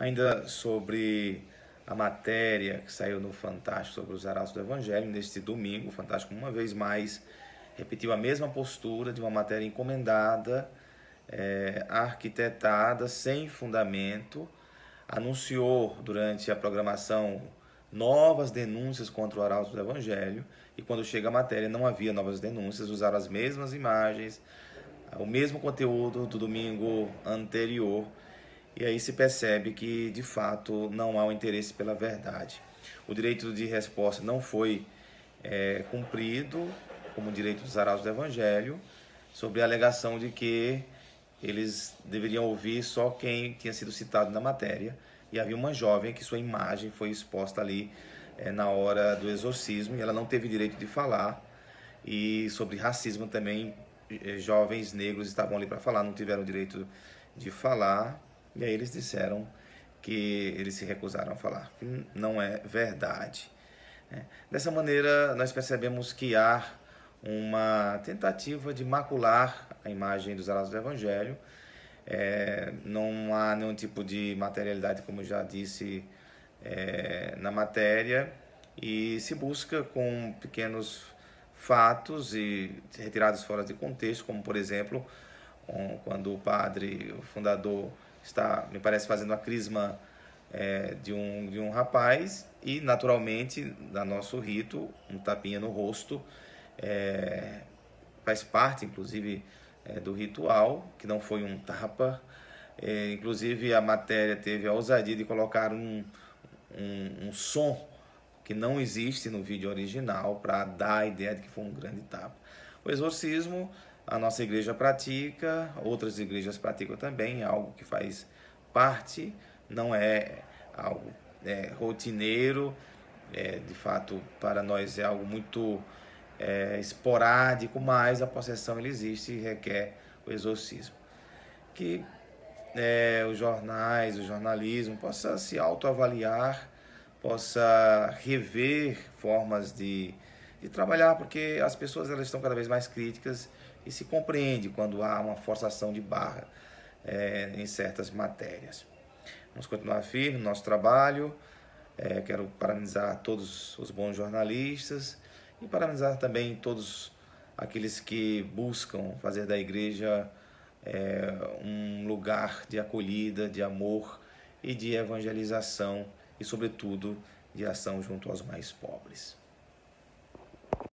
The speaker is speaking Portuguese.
ainda sobre a matéria que saiu no Fantástico sobre os arautos do Evangelho, neste domingo, o Fantástico uma vez mais repetiu a mesma postura de uma matéria encomendada, é, arquitetada, sem fundamento, anunciou durante a programação novas denúncias contra o arauto do Evangelho, e quando chega a matéria não havia novas denúncias, usaram as mesmas imagens, o mesmo conteúdo do domingo anterior, e aí se percebe que, de fato, não há um interesse pela verdade. O direito de resposta não foi é, cumprido, como direito dos arautos do Evangelho, sobre a alegação de que eles deveriam ouvir só quem tinha sido citado na matéria. E havia uma jovem que sua imagem foi exposta ali é, na hora do exorcismo e ela não teve direito de falar. E sobre racismo também, é, jovens negros estavam ali para falar, não tiveram direito de falar. E aí eles disseram que eles se recusaram a falar, que não é verdade. Né? Dessa maneira, nós percebemos que há uma tentativa de macular a imagem dos alas do Evangelho. É, não há nenhum tipo de materialidade, como já disse, é, na matéria, e se busca com pequenos fatos e retirados fora de contexto, como por exemplo, quando o padre, o fundador, está, me parece, fazendo a crisma é, de, um, de um rapaz e, naturalmente, no nosso rito, um tapinha no rosto é, faz parte, inclusive, é, do ritual, que não foi um tapa. É, inclusive, a matéria teve a ousadia de colocar um, um, um som que não existe no vídeo original para dar a ideia de que foi um grande tapa. O exorcismo a nossa igreja pratica, outras igrejas praticam também, é algo que faz parte, não é algo é, rotineiro, é, de fato, para nós é algo muito é, esporádico, mas a possessão ele existe e requer o exorcismo. Que é, os jornais, o jornalismo possa se autoavaliar, possa rever formas de, de trabalhar, porque as pessoas elas estão cada vez mais críticas e se compreende quando há uma forçação de barra é, em certas matérias. Vamos continuar firme no nosso trabalho. É, quero parabenizar todos os bons jornalistas e parabenizar também todos aqueles que buscam fazer da igreja é, um lugar de acolhida, de amor e de evangelização e, sobretudo, de ação junto aos mais pobres.